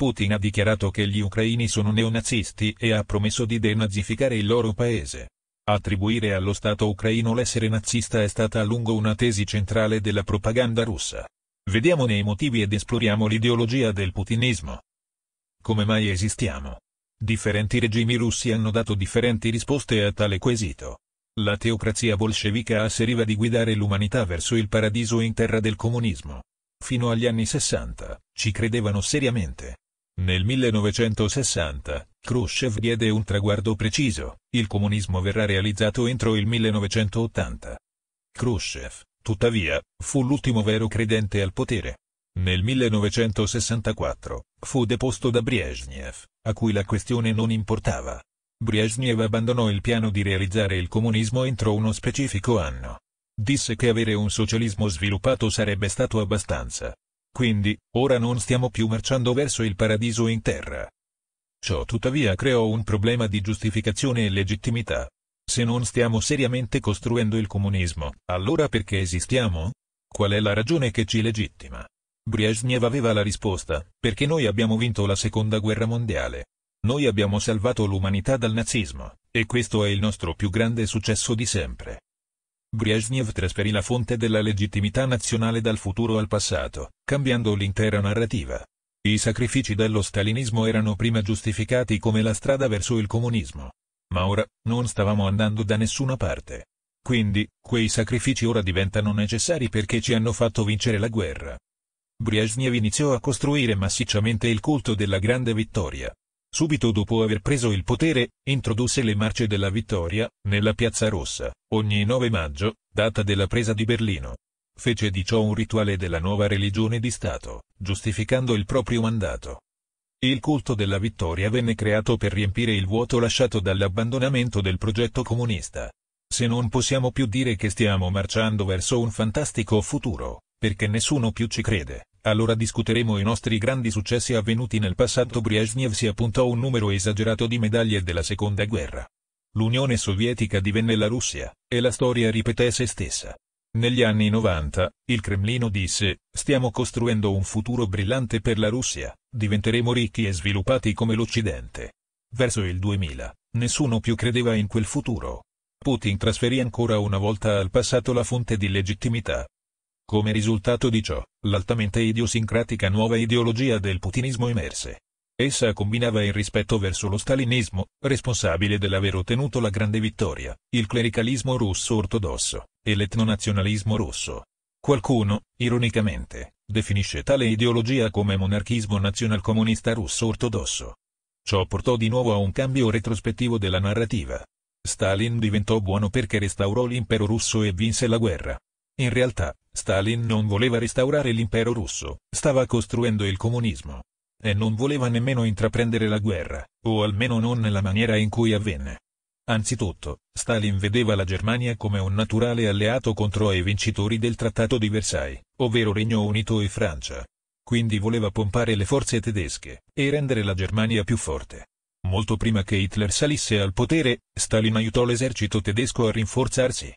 Putin ha dichiarato che gli ucraini sono neonazisti e ha promesso di denazificare il loro paese. Attribuire allo Stato ucraino l'essere nazista è stata a lungo una tesi centrale della propaganda russa. Vediamone i motivi ed esploriamo l'ideologia del putinismo. Come mai esistiamo? Differenti regimi russi hanno dato differenti risposte a tale quesito. La teocrazia bolscevica asseriva di guidare l'umanità verso il paradiso in terra del comunismo. Fino agli anni 60, ci credevano seriamente. Nel 1960, Khrushchev diede un traguardo preciso, il comunismo verrà realizzato entro il 1980. Khrushchev, tuttavia, fu l'ultimo vero credente al potere. Nel 1964, fu deposto da Brezhnev, a cui la questione non importava. Brezhnev abbandonò il piano di realizzare il comunismo entro uno specifico anno. Disse che avere un socialismo sviluppato sarebbe stato abbastanza. Quindi, ora non stiamo più marciando verso il paradiso in terra. Ciò tuttavia creò un problema di giustificazione e legittimità. Se non stiamo seriamente costruendo il comunismo, allora perché esistiamo? Qual è la ragione che ci legittima? Brezhnev aveva la risposta, perché noi abbiamo vinto la seconda guerra mondiale. Noi abbiamo salvato l'umanità dal nazismo, e questo è il nostro più grande successo di sempre. Brezhnev trasferì la fonte della legittimità nazionale dal futuro al passato, cambiando l'intera narrativa. I sacrifici dello stalinismo erano prima giustificati come la strada verso il comunismo. Ma ora, non stavamo andando da nessuna parte. Quindi, quei sacrifici ora diventano necessari perché ci hanno fatto vincere la guerra. Brezhnev iniziò a costruire massicciamente il culto della grande vittoria. Subito dopo aver preso il potere, introdusse le marce della vittoria, nella Piazza Rossa, ogni 9 maggio, data della presa di Berlino. Fece di ciò un rituale della nuova religione di Stato, giustificando il proprio mandato. Il culto della vittoria venne creato per riempire il vuoto lasciato dall'abbandonamento del progetto comunista. Se non possiamo più dire che stiamo marciando verso un fantastico futuro, perché nessuno più ci crede. Allora discuteremo i nostri grandi successi avvenuti nel passato Brezhnev si appuntò un numero esagerato di medaglie della seconda guerra. L'Unione Sovietica divenne la Russia, e la storia ripeté se stessa. Negli anni 90, il Cremlino disse, stiamo costruendo un futuro brillante per la Russia, diventeremo ricchi e sviluppati come l'Occidente. Verso il 2000, nessuno più credeva in quel futuro. Putin trasferì ancora una volta al passato la fonte di legittimità, come risultato di ciò, l'altamente idiosincratica nuova ideologia del putinismo emerse. Essa combinava il rispetto verso lo stalinismo, responsabile dell'aver ottenuto la grande vittoria, il clericalismo russo ortodosso, e l'etnonazionalismo russo. Qualcuno, ironicamente, definisce tale ideologia come monarchismo nazionalcomunista russo ortodosso. Ciò portò di nuovo a un cambio retrospettivo della narrativa. Stalin diventò buono perché restaurò l'impero russo e vinse la guerra. In realtà, Stalin non voleva restaurare l'impero russo, stava costruendo il comunismo. E non voleva nemmeno intraprendere la guerra, o almeno non nella maniera in cui avvenne. Anzitutto, Stalin vedeva la Germania come un naturale alleato contro i vincitori del Trattato di Versailles, ovvero Regno Unito e Francia. Quindi voleva pompare le forze tedesche, e rendere la Germania più forte. Molto prima che Hitler salisse al potere, Stalin aiutò l'esercito tedesco a rinforzarsi.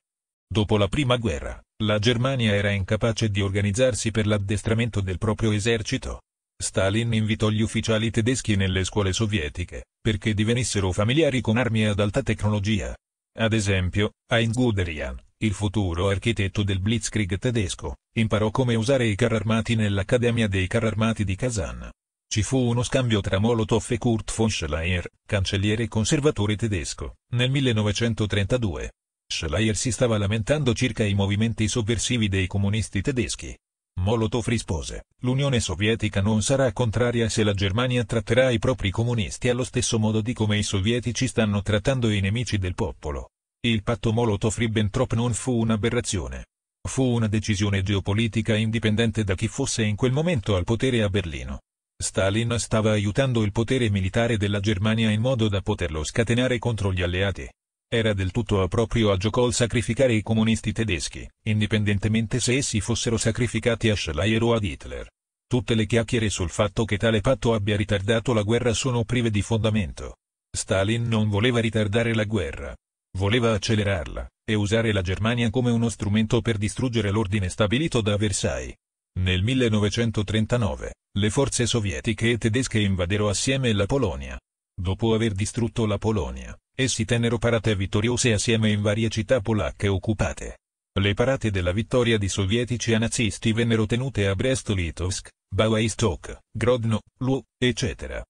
Dopo la prima guerra, la Germania era incapace di organizzarsi per l'addestramento del proprio esercito. Stalin invitò gli ufficiali tedeschi nelle scuole sovietiche, perché divenissero familiari con armi ad alta tecnologia. Ad esempio, Heinz Guderian, il futuro architetto del Blitzkrieg tedesco, imparò come usare i carri armati nell'Accademia dei Carri Armati di Kazan. Ci fu uno scambio tra Molotov e Kurt von Schleier, cancelliere conservatore tedesco, nel 1932. Schleyer si stava lamentando circa i movimenti sovversivi dei comunisti tedeschi. Molotov rispose, l'Unione Sovietica non sarà contraria se la Germania tratterà i propri comunisti allo stesso modo di come i sovietici stanno trattando i nemici del popolo. Il patto Molotov-Ribbentrop non fu un'aberrazione. Fu una decisione geopolitica indipendente da chi fosse in quel momento al potere a Berlino. Stalin stava aiutando il potere militare della Germania in modo da poterlo scatenare contro gli alleati era del tutto a proprio agio col sacrificare i comunisti tedeschi, indipendentemente se essi fossero sacrificati a Schleyer o ad Hitler. Tutte le chiacchiere sul fatto che tale patto abbia ritardato la guerra sono prive di fondamento. Stalin non voleva ritardare la guerra. Voleva accelerarla, e usare la Germania come uno strumento per distruggere l'ordine stabilito da Versailles. Nel 1939, le forze sovietiche e tedesche invadero assieme la Polonia. Dopo aver distrutto la Polonia, Essi tennero parate vittoriose assieme in varie città polacche occupate. Le parate della vittoria di sovietici e nazisti vennero tenute a Brest-Litovsk, Białystok, Grodno, Lu, eccetera.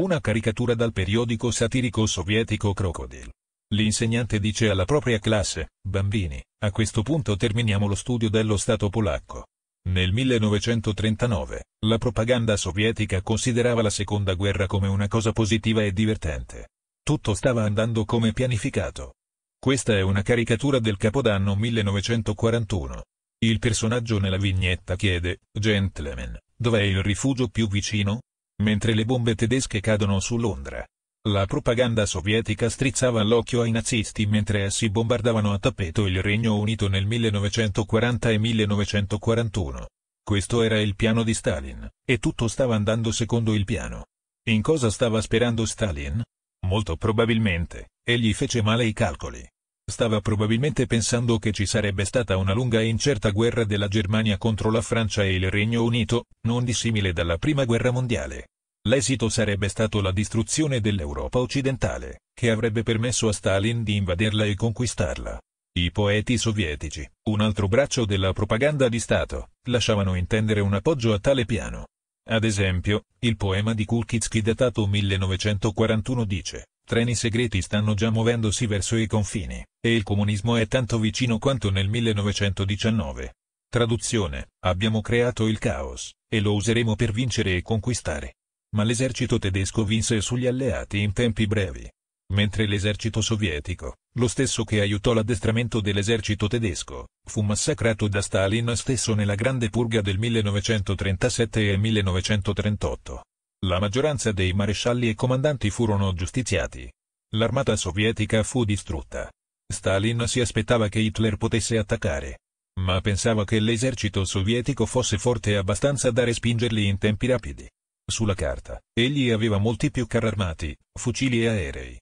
Una caricatura dal periodico satirico sovietico Crocodile. L'insegnante dice alla propria classe, bambini, a questo punto terminiamo lo studio dello Stato polacco. Nel 1939, la propaganda sovietica considerava la seconda guerra come una cosa positiva e divertente tutto stava andando come pianificato. Questa è una caricatura del Capodanno 1941. Il personaggio nella vignetta chiede, Gentlemen, dov'è il rifugio più vicino? Mentre le bombe tedesche cadono su Londra. La propaganda sovietica strizzava l'occhio ai nazisti mentre essi bombardavano a tappeto il Regno Unito nel 1940 e 1941. Questo era il piano di Stalin, e tutto stava andando secondo il piano. In cosa stava sperando Stalin? Molto probabilmente, egli fece male i calcoli. Stava probabilmente pensando che ci sarebbe stata una lunga e incerta guerra della Germania contro la Francia e il Regno Unito, non dissimile dalla Prima Guerra Mondiale. L'esito sarebbe stato la distruzione dell'Europa occidentale, che avrebbe permesso a Stalin di invaderla e conquistarla. I poeti sovietici, un altro braccio della propaganda di Stato, lasciavano intendere un appoggio a tale piano. Ad esempio, il poema di Kulkitsky datato 1941 dice treni segreti stanno già muovendosi verso i confini, e il comunismo è tanto vicino quanto nel 1919. Traduzione, abbiamo creato il caos, e lo useremo per vincere e conquistare. Ma l'esercito tedesco vinse sugli alleati in tempi brevi, mentre l'esercito sovietico, lo stesso che aiutò l'addestramento dell'esercito tedesco, fu massacrato da Stalin stesso nella Grande Purga del 1937 e 1938. La maggioranza dei marescialli e comandanti furono giustiziati. L'armata sovietica fu distrutta. Stalin si aspettava che Hitler potesse attaccare. Ma pensava che l'esercito sovietico fosse forte abbastanza da respingerli in tempi rapidi. Sulla carta, egli aveva molti più carri armati, fucili e aerei,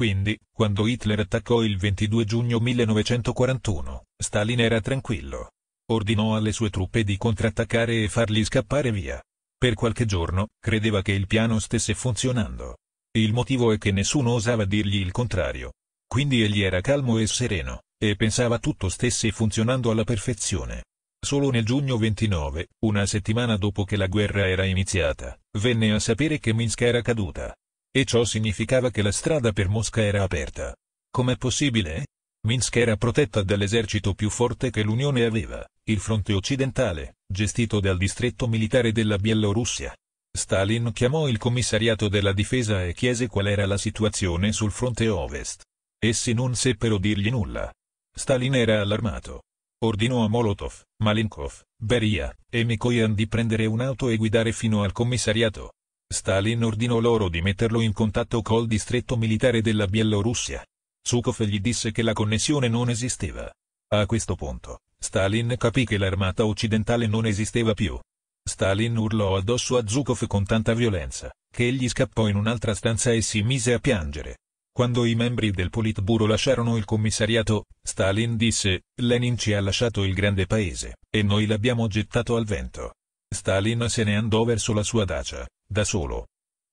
quindi, quando Hitler attaccò il 22 giugno 1941, Stalin era tranquillo. Ordinò alle sue truppe di contrattaccare e farli scappare via. Per qualche giorno, credeva che il piano stesse funzionando. Il motivo è che nessuno osava dirgli il contrario. Quindi egli era calmo e sereno, e pensava tutto stesse funzionando alla perfezione. Solo nel giugno 29, una settimana dopo che la guerra era iniziata, venne a sapere che Minsk era caduta. E ciò significava che la strada per Mosca era aperta. Com'è possibile? Minsk era protetta dall'esercito più forte che l'Unione aveva, il fronte occidentale, gestito dal distretto militare della Bielorussia. Stalin chiamò il commissariato della difesa e chiese qual era la situazione sul fronte ovest. Essi non seppero dirgli nulla. Stalin era allarmato. Ordinò a Molotov, Malenkov, Beria e Mikoyan di prendere un'auto e guidare fino al commissariato. Stalin ordinò loro di metterlo in contatto col distretto militare della Bielorussia. Zhukov gli disse che la connessione non esisteva. A questo punto, Stalin capì che l'armata occidentale non esisteva più. Stalin urlò addosso a Zukov con tanta violenza, che egli scappò in un'altra stanza e si mise a piangere. Quando i membri del Politburo lasciarono il commissariato, Stalin disse, Lenin ci ha lasciato il grande paese, e noi l'abbiamo gettato al vento. Stalin se ne andò verso la sua dacia, da solo.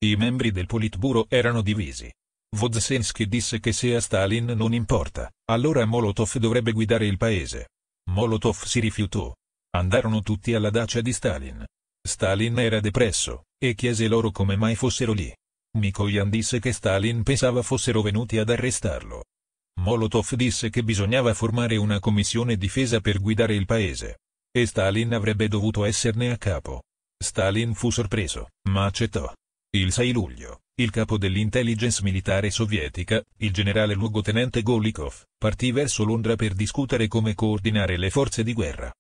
I membri del Politburo erano divisi. Vozdesensky disse che se a Stalin non importa, allora Molotov dovrebbe guidare il paese. Molotov si rifiutò. Andarono tutti alla dacia di Stalin. Stalin era depresso, e chiese loro come mai fossero lì. Mikoyan disse che Stalin pensava fossero venuti ad arrestarlo. Molotov disse che bisognava formare una commissione difesa per guidare il paese. E Stalin avrebbe dovuto esserne a capo. Stalin fu sorpreso, ma accettò. Il 6 luglio, il capo dell'intelligence militare sovietica, il generale luogotenente Golikov, partì verso Londra per discutere come coordinare le forze di guerra.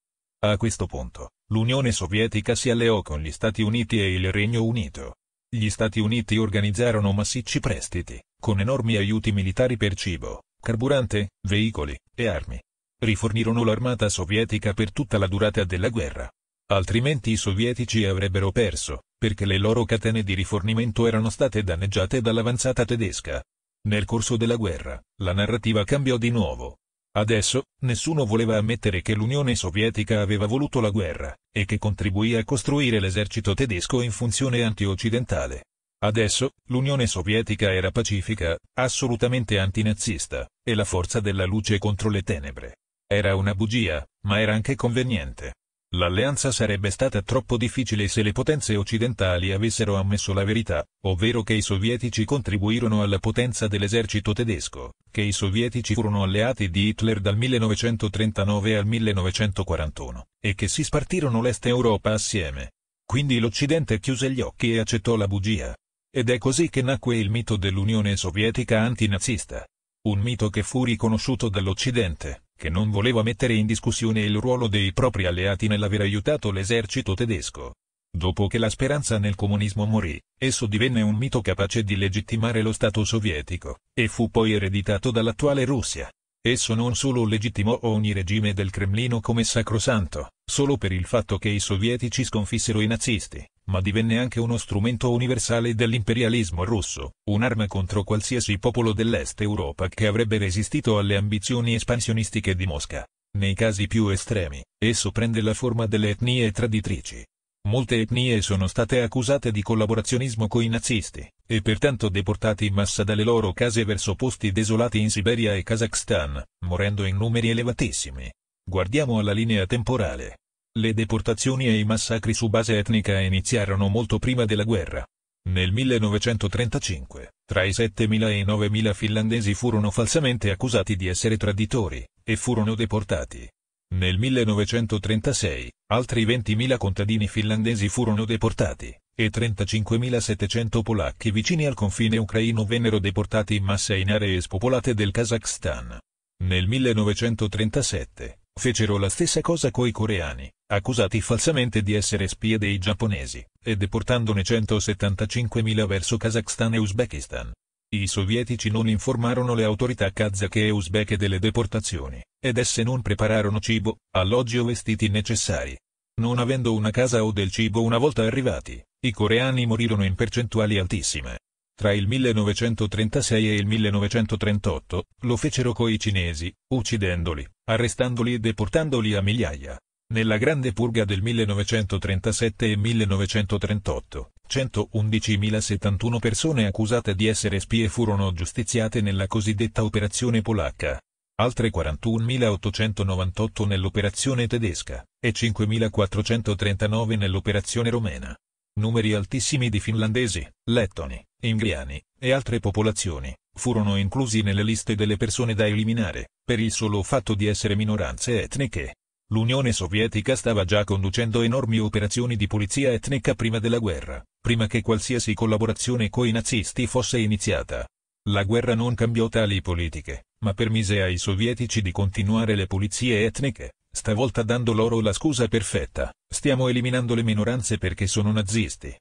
A questo punto, l'Unione Sovietica si alleò con gli Stati Uniti e il Regno Unito. Gli Stati Uniti organizzarono massicci prestiti, con enormi aiuti militari per cibo, carburante, veicoli e armi. Rifornirono l'armata sovietica per tutta la durata della guerra altrimenti i sovietici avrebbero perso, perché le loro catene di rifornimento erano state danneggiate dall'avanzata tedesca. Nel corso della guerra, la narrativa cambiò di nuovo. Adesso, nessuno voleva ammettere che l'Unione Sovietica aveva voluto la guerra, e che contribuì a costruire l'esercito tedesco in funzione antioccidentale. Adesso, l'Unione Sovietica era pacifica, assolutamente antinazista, e la forza della luce contro le tenebre. Era una bugia, ma era anche conveniente. L'alleanza sarebbe stata troppo difficile se le potenze occidentali avessero ammesso la verità, ovvero che i sovietici contribuirono alla potenza dell'esercito tedesco, che i sovietici furono alleati di Hitler dal 1939 al 1941, e che si spartirono l'Est Europa assieme. Quindi l'Occidente chiuse gli occhi e accettò la bugia. Ed è così che nacque il mito dell'Unione Sovietica antinazista. Un mito che fu riconosciuto dall'Occidente che non voleva mettere in discussione il ruolo dei propri alleati nell'aver aiutato l'esercito tedesco. Dopo che la speranza nel comunismo morì, esso divenne un mito capace di legittimare lo Stato sovietico, e fu poi ereditato dall'attuale Russia. Esso non solo legittimò ogni regime del Cremlino come sacrosanto, solo per il fatto che i sovietici sconfissero i nazisti, ma divenne anche uno strumento universale dell'imperialismo russo, un'arma contro qualsiasi popolo dell'Est Europa che avrebbe resistito alle ambizioni espansionistiche di Mosca. Nei casi più estremi, esso prende la forma delle etnie traditrici. Molte etnie sono state accusate di collaborazionismo coi nazisti, e pertanto deportate in massa dalle loro case verso posti desolati in Siberia e Kazakhstan, morendo in numeri elevatissimi. Guardiamo alla linea temporale. Le deportazioni e i massacri su base etnica iniziarono molto prima della guerra. Nel 1935, tra i 7.000 e i 9.000 finlandesi furono falsamente accusati di essere traditori, e furono deportati. Nel 1936, altri 20.000 contadini finlandesi furono deportati, e 35.700 polacchi vicini al confine ucraino vennero deportati in massa in aree spopolate del Kazakhstan. Nel 1937, fecero la stessa cosa coi coreani, accusati falsamente di essere spie dei giapponesi, e deportandone 175.000 verso Kazakhstan e Uzbekistan. I sovietici non informarono le autorità kazake e uzbeke delle deportazioni, ed esse non prepararono cibo, alloggi o vestiti necessari. Non avendo una casa o del cibo una volta arrivati, i coreani morirono in percentuali altissime. Tra il 1936 e il 1938, lo fecero coi cinesi, uccidendoli, arrestandoli e deportandoli a migliaia. Nella Grande Purga del 1937 e 1938, 111.071 persone accusate di essere spie furono giustiziate nella cosiddetta operazione polacca, altre 41.898 nell'operazione tedesca, e 5.439 nell'operazione romena. Numeri altissimi di finlandesi, lettoni, ingriani, e altre popolazioni, furono inclusi nelle liste delle persone da eliminare, per il solo fatto di essere minoranze etniche. L'Unione Sovietica stava già conducendo enormi operazioni di pulizia etnica prima della guerra, prima che qualsiasi collaborazione coi nazisti fosse iniziata. La guerra non cambiò tali politiche, ma permise ai sovietici di continuare le pulizie etniche, stavolta dando loro la scusa perfetta, stiamo eliminando le minoranze perché sono nazisti.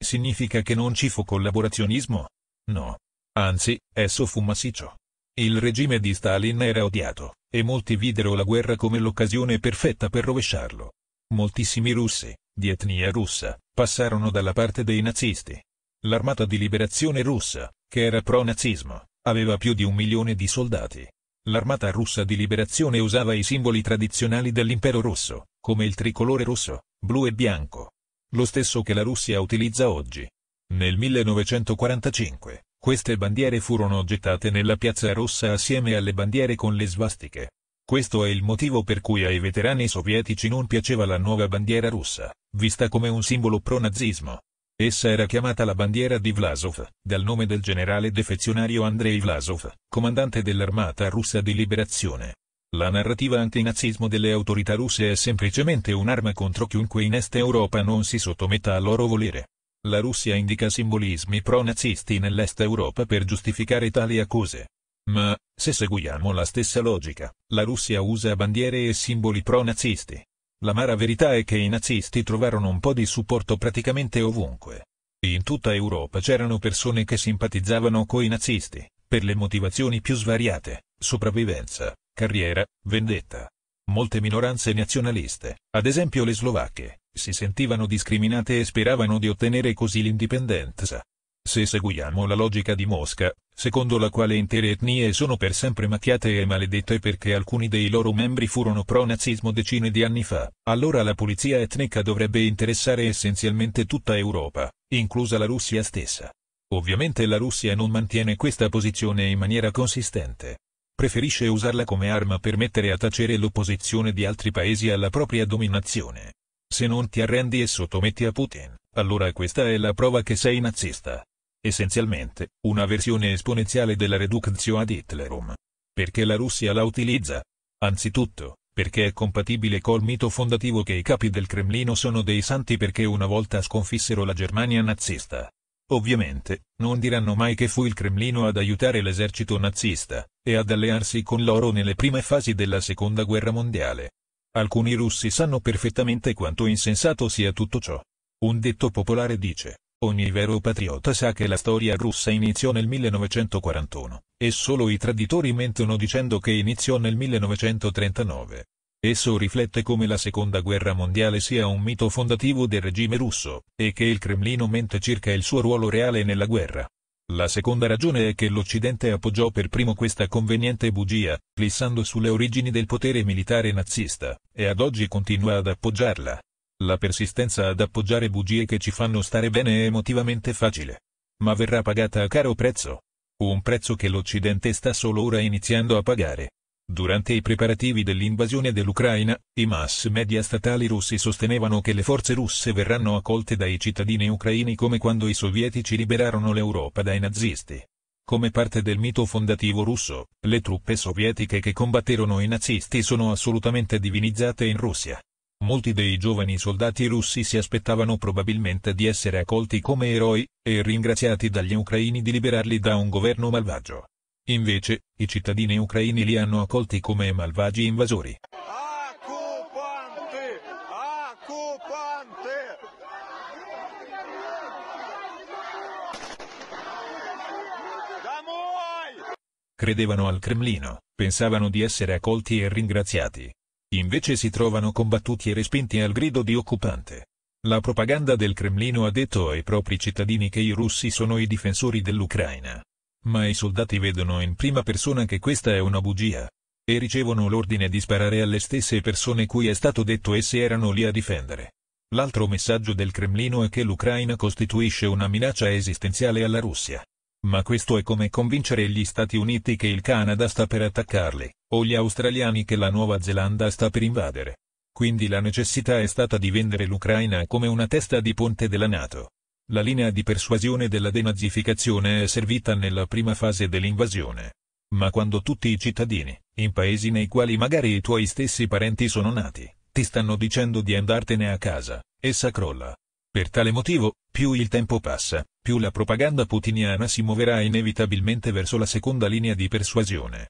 Significa che non ci fu collaborazionismo? No. Anzi, esso fu massiccio. Il regime di Stalin era odiato, e molti videro la guerra come l'occasione perfetta per rovesciarlo. Moltissimi russi, di etnia russa, passarono dalla parte dei nazisti. L'armata di liberazione russa, che era pro-nazismo, aveva più di un milione di soldati. L'armata russa di liberazione usava i simboli tradizionali dell'impero russo, come il tricolore rosso, blu e bianco. Lo stesso che la Russia utilizza oggi. Nel 1945, queste bandiere furono gettate nella piazza rossa assieme alle bandiere con le svastiche. Questo è il motivo per cui ai veterani sovietici non piaceva la nuova bandiera russa, vista come un simbolo pro-nazismo. Essa era chiamata la bandiera di Vlasov, dal nome del generale defezionario Andrei Vlasov, comandante dell'armata russa di liberazione. La narrativa antinazismo delle autorità russe è semplicemente un'arma contro chiunque in Est Europa non si sottometta al loro volere. La Russia indica simbolismi pro-nazisti nell'Est Europa per giustificare tali accuse. Ma, se seguiamo la stessa logica, la Russia usa bandiere e simboli pro-nazisti. La L'amara verità è che i nazisti trovarono un po' di supporto praticamente ovunque. In tutta Europa c'erano persone che simpatizzavano coi nazisti, per le motivazioni più svariate, sopravvivenza, carriera, vendetta. Molte minoranze nazionaliste, ad esempio le slovacche, si sentivano discriminate e speravano di ottenere così l'indipendenza. Se seguiamo la logica di Mosca, secondo la quale intere etnie sono per sempre macchiate e maledette perché alcuni dei loro membri furono pro-nazismo decine di anni fa, allora la pulizia etnica dovrebbe interessare essenzialmente tutta Europa, inclusa la Russia stessa. Ovviamente la Russia non mantiene questa posizione in maniera consistente. Preferisce usarla come arma per mettere a tacere l'opposizione di altri paesi alla propria dominazione. Se non ti arrendi e sottometti a Putin, allora questa è la prova che sei nazista. Essenzialmente, una versione esponenziale della reductio ad Hitlerum. Perché la Russia la utilizza? Anzitutto, perché è compatibile col mito fondativo che i capi del Cremlino sono dei santi perché una volta sconfissero la Germania nazista. Ovviamente, non diranno mai che fu il Cremlino ad aiutare l'esercito nazista, e ad allearsi con loro nelle prime fasi della seconda guerra mondiale, Alcuni russi sanno perfettamente quanto insensato sia tutto ciò. Un detto popolare dice, ogni vero patriota sa che la storia russa iniziò nel 1941, e solo i traditori mentono dicendo che iniziò nel 1939. Esso riflette come la seconda guerra mondiale sia un mito fondativo del regime russo, e che il Cremlino mente circa il suo ruolo reale nella guerra. La seconda ragione è che l'Occidente appoggiò per primo questa conveniente bugia, glissando sulle origini del potere militare nazista, e ad oggi continua ad appoggiarla. La persistenza ad appoggiare bugie che ci fanno stare bene è emotivamente facile. Ma verrà pagata a caro prezzo. Un prezzo che l'Occidente sta solo ora iniziando a pagare. Durante i preparativi dell'invasione dell'Ucraina, i mass media statali russi sostenevano che le forze russe verranno accolte dai cittadini ucraini come quando i sovietici liberarono l'Europa dai nazisti. Come parte del mito fondativo russo, le truppe sovietiche che combatterono i nazisti sono assolutamente divinizzate in Russia. Molti dei giovani soldati russi si aspettavano probabilmente di essere accolti come eroi, e ringraziati dagli ucraini di liberarli da un governo malvagio. Invece, i cittadini ucraini li hanno accolti come malvagi invasori. Credevano al Cremlino, pensavano di essere accolti e ringraziati. Invece si trovano combattuti e respinti al grido di occupante. La propaganda del Cremlino ha detto ai propri cittadini che i russi sono i difensori dell'Ucraina. Ma i soldati vedono in prima persona che questa è una bugia. E ricevono l'ordine di sparare alle stesse persone cui è stato detto essi erano lì a difendere. L'altro messaggio del Cremlino è che l'Ucraina costituisce una minaccia esistenziale alla Russia. Ma questo è come convincere gli Stati Uniti che il Canada sta per attaccarli, o gli australiani che la Nuova Zelanda sta per invadere. Quindi la necessità è stata di vendere l'Ucraina come una testa di ponte della Nato. La linea di persuasione della denazificazione è servita nella prima fase dell'invasione. Ma quando tutti i cittadini, in paesi nei quali magari i tuoi stessi parenti sono nati, ti stanno dicendo di andartene a casa, essa crolla. Per tale motivo, più il tempo passa, più la propaganda putiniana si muoverà inevitabilmente verso la seconda linea di persuasione.